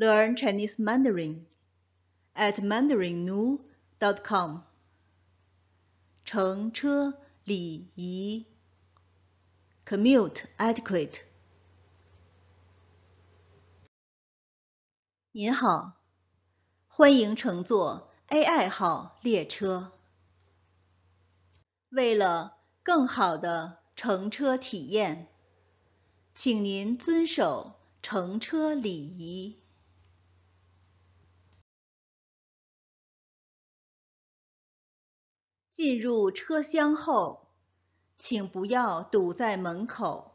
Learn Chinese Mandarin at MandarinNu.com。乘车礼仪。Commut e adequate。您好，欢迎乘坐 A.I 号列车。为了更好的乘车体验，请您遵守乘车礼仪。进入车厢后，请不要堵在门口，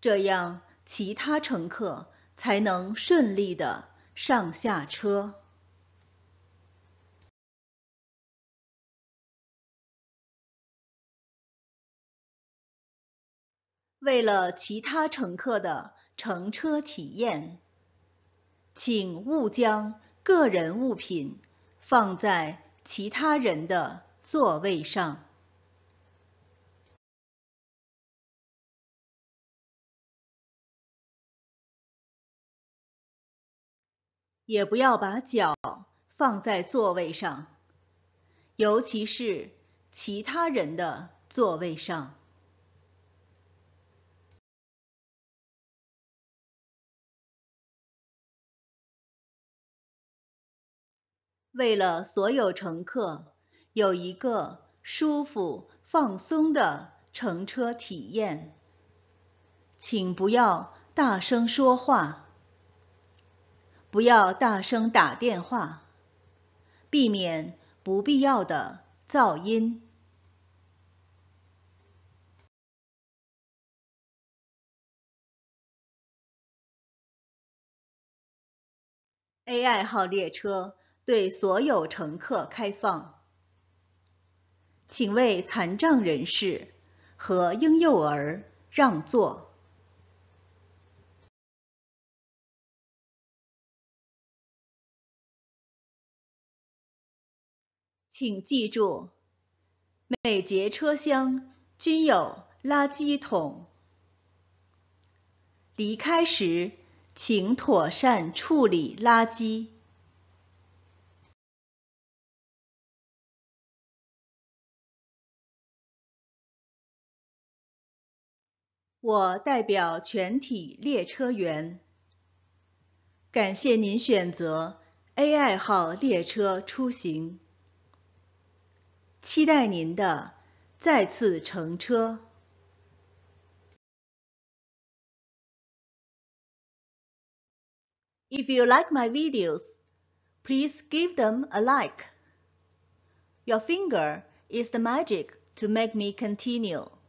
这样其他乘客才能顺利的上下车。为了其他乘客的乘车体验，请勿将个人物品放在。其他人的座位上，也不要把脚放在座位上，尤其是其他人的座位上。为了所有乘客有一个舒服、放松的乘车体验，请不要大声说话，不要大声打电话，避免不必要的噪音。A.I 号列车。对所有乘客开放，请为残障人士和婴幼儿让座。请记住，每节车厢均有垃圾桶，离开时请妥善处理垃圾。我代表全体列车员，感谢您选择 A i 号列车出行，期待您的再次乘车。If you like my videos, please give them a like. Your finger is the magic to make me continue.